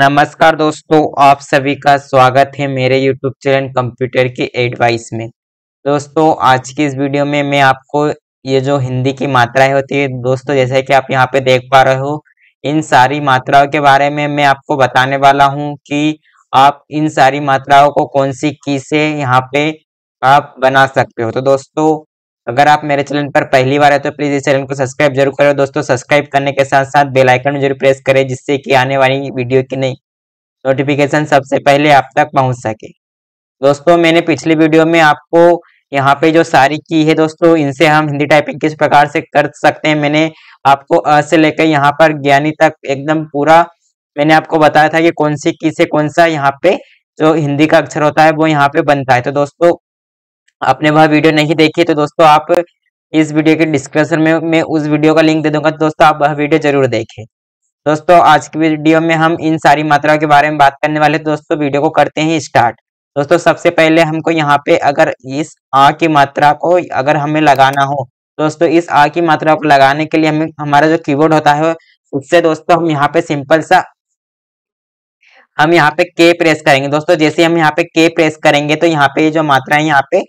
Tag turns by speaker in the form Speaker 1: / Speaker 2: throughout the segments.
Speaker 1: नमस्कार दोस्तों आप सभी का स्वागत है मेरे YouTube चैनल कंप्यूटर की एडवाइस में दोस्तों आज की इस वीडियो में मैं आपको ये जो हिंदी की मात्राएं होती है दोस्तों जैसे कि आप यहाँ पे देख पा रहे हो इन सारी मात्राओं के बारे में मैं आपको बताने वाला हूँ कि आप इन सारी मात्राओं को कौन सी की से यहाँ पे आप बना सकते हो तो दोस्तों अगर आप मेरे चैनल पर पहली बार है तो प्लीज इस चैनल को सब्सक्राइब जरूर करें दोस्तों सब्सक्राइब करने के साथ साथ बेल आइकन जरूर प्रेस करें जिससे कि आने वाली वीडियो की नई नोटिफिकेशन सबसे पहले आप तक पहुंच सके दोस्तों मैंने पिछली वीडियो में आपको यहाँ पे जो सारी की है दोस्तों इनसे हम हिंदी टाइपिंग किस प्रकार से कर सकते हैं मैंने आपको अ से लेकर यहाँ पर ज्ञानी तक एकदम पूरा मैंने आपको बताया था कि कौन सी की से कौन सा यहाँ पे जो हिंदी का अक्षर होता है वो यहाँ पे बनता है तो दोस्तों आपने वह वीडियो नहीं देखी तो दोस्तों आप इस वीडियो के डिस्क्रिप्शन में मैं उस वीडियो का लिंक दे दूंगा तो दोस्तों आप वह वीडियो जरूर देखें दोस्तों आज की वीडियो में हम इन सारी मात्राओं के बारे में बात करने वाले दोस्तों वीडियो को करते हैं स्टार्ट दोस्तों सबसे पहले हमको यहाँ पे अगर इस आ की मात्रा को अगर हमें लगाना हो दोस्तों इस आ की मात्रा को लगाने के लिए हमें हमारा जो कीबोर्ड होता है उससे दोस्तों हम यहाँ पे सिंपल सा हम यहाँ पे के प्रेस करेंगे दोस्तों जैसे हम यहाँ पे के प्रेस करेंगे तो यहाँ पे जो मात्रा है यहाँ पे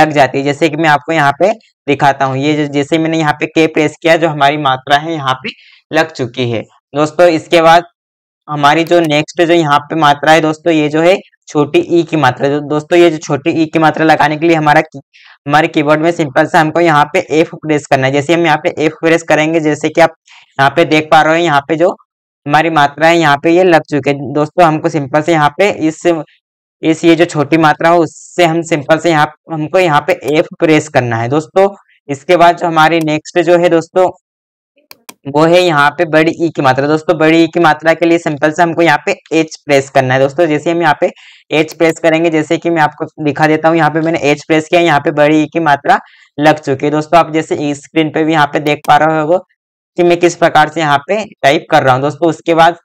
Speaker 1: लग जाती है जैसे कि मैं आपको यहाँ पे दिखाता हूँ ये जैसे मैंने यहाँ पे के प्रेस किया जो हमारी मात्रा है यहाँ पे लग चुकी है दोस्तों इसके बाद हमारी जो नेक्स्ट जो यहाँ पे मात्रा है दोस्तों ये जो है छोटी ई की मात्रा दो, दोस्तों ये जो छोटी ई की मात्रा लगाने के लिए हमारा की, हमारे कीबोर्ड में सिंपल से हमको यहाँ पे एफ प्रेस करना है जैसे हम यहाँ पे एफ प्रेस करेंगे जैसे कि आप यहाँ पे देख पा रहे हो यहाँ पे जो हमारी मात्रा है यहाँ पे ये यह लग चुके हैं दोस्तों हमको सिंपल से यहाँ पे इस इस ये जो छोटी मात्रा हो उससे हम सिंपल से यहाँ हमको यहाँ पे एफ प्रेस करना है दोस्तों इसके बाद जो हमारी नेक्स्ट जो है दोस्तों वो है यहाँ पे बड़ी ई e की मात्रा दोस्तों बड़ी ई e की मात्रा के लिए सिंपल से हमको यहाँ पे एच प्रेस करना है दोस्तों जैसे हम यहाँ पे एच प्रेस करेंगे जैसे कि मैं आपको दिखा देता हूँ यहाँ पे मैंने एच प्रेस किया यहाँ पे बड़ी ई e की मात्रा लग चुकी है दोस्तों आप जैसे स्क्रीन पे भी यहाँ पे देख पा रहे हो कि मैं किस प्रकार से यहाँ पे टाइप कर रहा हूँ दोस्तों उसके बाद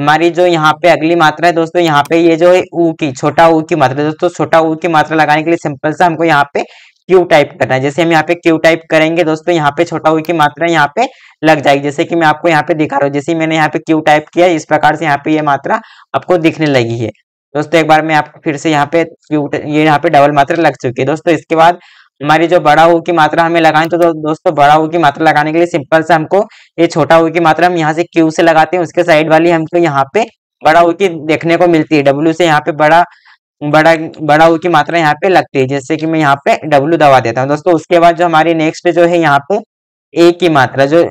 Speaker 1: हमारी जो यहाँ पे अगली मात्रा है दोस्तों यहाँ पे ये जो है ऊ की छोटा ऊ की मात्रा दोस्तों छोटा ऊ की मात्रा लगाने के लिए सिंपल सा हमको यहाँ पे क्यू टाइप करना है जैसे हम यहाँ पे क्यू टाइप करेंगे दोस्तों यहाँ पे छोटा ऊ की मात्रा यहाँ पे लग जाएगी जैसे कि मैं आपको यहाँ पे दिखा रहा हूँ जैसे मैंने यहाँ पे क्यू टाइप किया इस प्रकार से यहाँ पे ये मात्रा आपको दिखने लगी है दोस्तों एक बार मैं आपको फिर से यहाँ पे क्यू ये यहाँ पे डबल मात्रा लग चुकी है दोस्तों इसके बाद हमारी जो बड़ा हु की मात्रा हमें लगानी तो, तो दोस्तों बड़ा हु की मात्रा लगाने के लिए सिंपल से हमको ये छोटा ओ की मात्रा हम यहाँ से क्यू से लगाते हैं उसके साइड वाली हमको यहाँ पे बड़ा हु की देखने को मिलती है डब्ल्यू से यहाँ पे बड़ा बड़ा बड़ा हु की मात्रा यहाँ पे लगती है जैसे कि मैं यहाँ पे डब्ल्यू दबा देता हूँ दोस्तों उसके बाद जो हमारी नेक्स्ट जो है यहाँ पे ए की मात्रा जो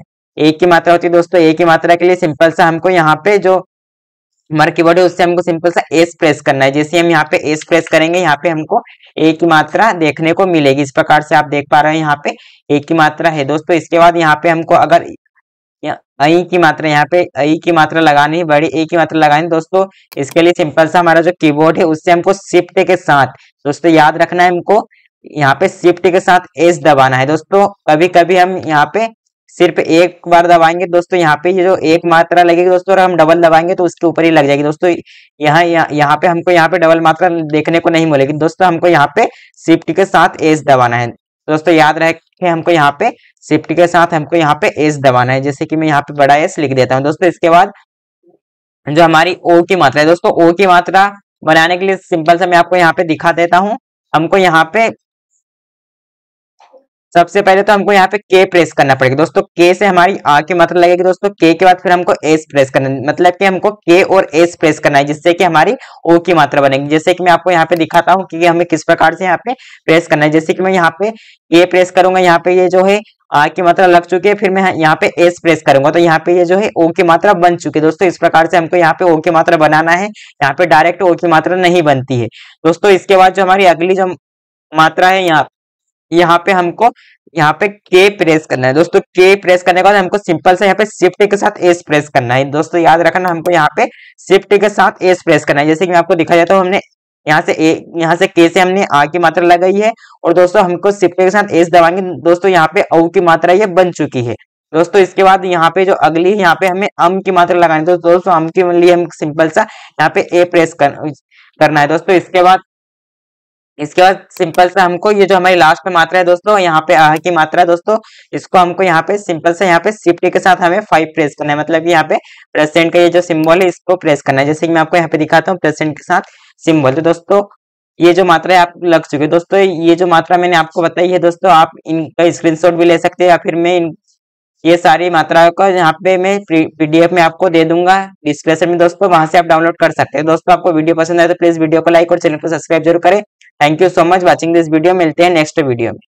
Speaker 1: ए की मात्रा होती है दोस्तों ए की मात्रा के लिए सिंपल से हमको यहाँ पे जो हमारा कीवर्ड है उससे हमको सिंपल सा एस प्रेस करना है जैसे हम यहाँ पे एस प्रेस करेंगे यहाँ पे हमको ए की मात्रा देखने को मिलेगी इस प्रकार से आप देख पा रहे हैं यहाँ पे ए की मात्रा है दोस्तों इसके बाद यहाँ पे हमको अगर अई की मात्रा यहाँ पे अई की मात्रा लगानी है बड़ी ए की मात्रा लगानी दोस्तों इसके लिए सिंपल सा हमारा जो कीबोर्ड है उससे हमको शिफ्ट के साथ दोस्तों याद रखना है हमको यहाँ पे शिफ्ट के साथ एस दबाना है दोस्तों कभी कभी हम यहाँ पे सिर्फ एक बार दबाएंगे दोस्तों यहाँ पे ये जो एक मात्रा लगेगी दोस्तों हम डबल दबाएंगे तो उसके ऊपर ही लग जाएगी दोस्तों यहाँ यहाँ पे हमको यहाँ पे डबल मात्रा देखने को नहीं मिलेगी दोस्तों हमको यहाँ पे शिफ्ट के साथ एस दबाना है दोस्तों याद रखे हमको यहाँ पे शिफ्ट के साथ हमको यहाँ पे एस दबाना है जैसे कि मैं यहाँ पे बड़ा एस लिख देता हूँ दोस्तों इसके बाद जो हमारी ओ की मात्रा है दोस्तों ओ की मात्रा बनाने के लिए सिंपल से मैं आपको यहाँ पे दिखा देता हूँ हमको यहाँ पे सबसे पहले तो हमको यहाँ पे के प्रेस करना पड़ेगा दोस्तों के से हमारी आ की मतलब लगेगी दोस्तों के के बाद फिर हमको एस प्रेस करना मतलब कि हमको के और एस प्रेस करना है जिससे कि हमारी ओ की मात्रा बनेगी जैसे कि मैं आपको यहाँ पे दिखाता हूँ कि हमें किस प्रकार से यहाँ पे प्रेस करना है जैसे कि मैं यहाँ पे के प्रेस करूंगा यहाँ पे ये जो है आ की मात्रा लग चुकी है फिर मैं यहाँ पे एस प्रेस करूंगा तो यहाँ पे ये जो है ओ की मात्रा बन चुकी है दोस्तों इस प्रकार से हमको यहाँ पे ओ की मात्रा बनाना है यहाँ पे डायरेक्ट ओ की मात्रा नहीं बनती है दोस्तों इसके बाद जो हमारी अगली जो मात्रा है यहाँ यहाँ पे हमको यहाँ पे के प्रेस करना है दोस्तों के प्रेस करने के बाद हमको सिंपल से यहाँ पे शिफ्ट के साथ एस प्रेस करना है दोस्तों याद रखना हमको यहाँ पे शिफ्ट के साथ एस प्रेस करना है जैसे कि मैं आपको दिखा जाता हूँ हमने यहाँ से ए यहाँ से के से हमने आ की मात्रा लगाई है और दोस्तों हमको शिफ्ट के साथ एस दबाएंगे दोस्तों यहाँ पे औ की मात्रा ये बन चुकी है दोस्तों इसके बाद यहाँ पे जो अगली यहाँ पे हमें अम की मात्रा लगानी तो दोस्तों अम के लिए हम सिंपल सा यहाँ पे ए प्रेस कर, करना है दोस्तों इसके बाद इसके बाद सिंपल से हमको ये जो हमारी लास्ट में मात्रा है दोस्तों यहाँ पे आह की मात्रा है दोस्तों इसको हमको यहाँ पे सिंपल से यहाँ पे सिफ्ट के साथ हमें फाइव प्रेस करना है मतलब यहाँ पे प्रेसेंट का ये जो सिंबल है इसको प्रेस करना है जैसे कि मैं आपको यहाँ पे दिखाता हूँ प्रेसेंट के साथ सिंबल तो दोस्तों ये जो मात्रा है आप लग चुके दोस्तों ये जो मात्रा मैंने आपको बताई है दोस्तों आप इनका स्क्रीन भी ले सकते हैं या फिर मैं ये सारी मात्राओं का यहाँ पे मैं पीडीएफ में आपको दे दूंगा डिस्क्रिप्शन में दोस्तों वहां से आप डाउनलोड कर सकते हैं दोस्तों आपको वीडियो पसंद आए तो प्लीज वीडियो को लाइक और चैनल को सब्सक्राइब जरूर करें thank you so much watching this video मिलते हैं नेक्स्ट वीडियो में